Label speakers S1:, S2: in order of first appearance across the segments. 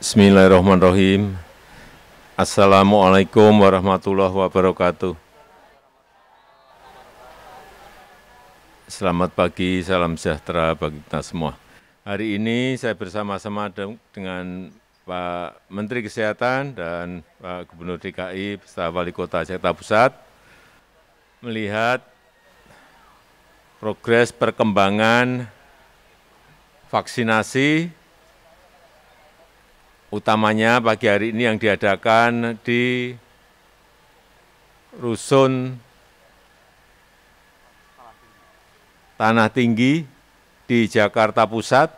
S1: Bismillahirrahmanirrahim. Assalamualaikum warahmatullahi wabarakatuh. Selamat pagi, salam sejahtera bagi kita semua. Hari ini saya bersama-sama dengan Pak Menteri Kesehatan dan Pak Gubernur DKI beserta Wali Kota Jakarta Pusat melihat progres perkembangan vaksinasi utamanya pagi hari ini yang diadakan di Rusun Tanah Tinggi di Jakarta Pusat.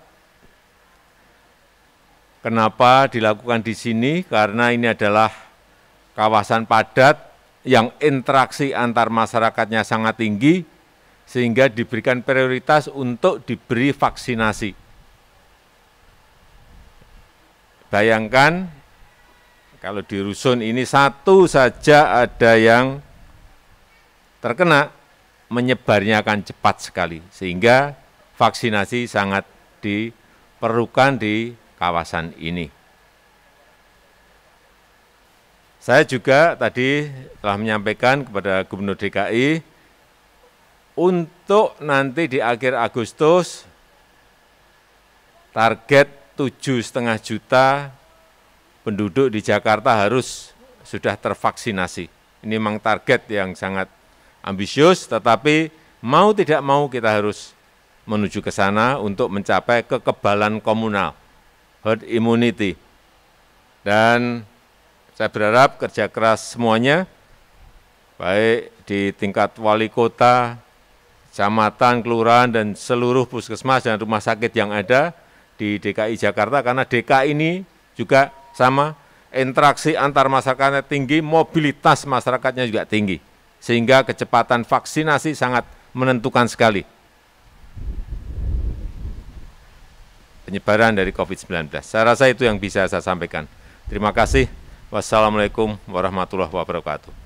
S1: Kenapa dilakukan di sini? Karena ini adalah kawasan padat yang interaksi antar masyarakatnya sangat tinggi, sehingga diberikan prioritas untuk diberi vaksinasi. Bayangkan kalau di rusun ini satu saja ada yang terkena, menyebarnya akan cepat sekali. Sehingga vaksinasi sangat diperlukan di kawasan ini. Saya juga tadi telah menyampaikan kepada Gubernur DKI untuk nanti di akhir Agustus target tujuh setengah juta penduduk di Jakarta harus sudah tervaksinasi. Ini memang target yang sangat ambisius, tetapi mau tidak mau kita harus menuju ke sana untuk mencapai kekebalan komunal, herd immunity. Dan saya berharap kerja keras semuanya, baik di tingkat wali kota, kecamatan, kelurahan, dan seluruh puskesmas dan rumah sakit yang ada, di DKI Jakarta karena DKI ini juga sama interaksi antar masyarakatnya tinggi, mobilitas masyarakatnya juga tinggi. Sehingga kecepatan vaksinasi sangat menentukan sekali penyebaran dari COVID-19. Saya rasa itu yang bisa saya sampaikan. Terima kasih. Wassalamualaikum warahmatullahi wabarakatuh.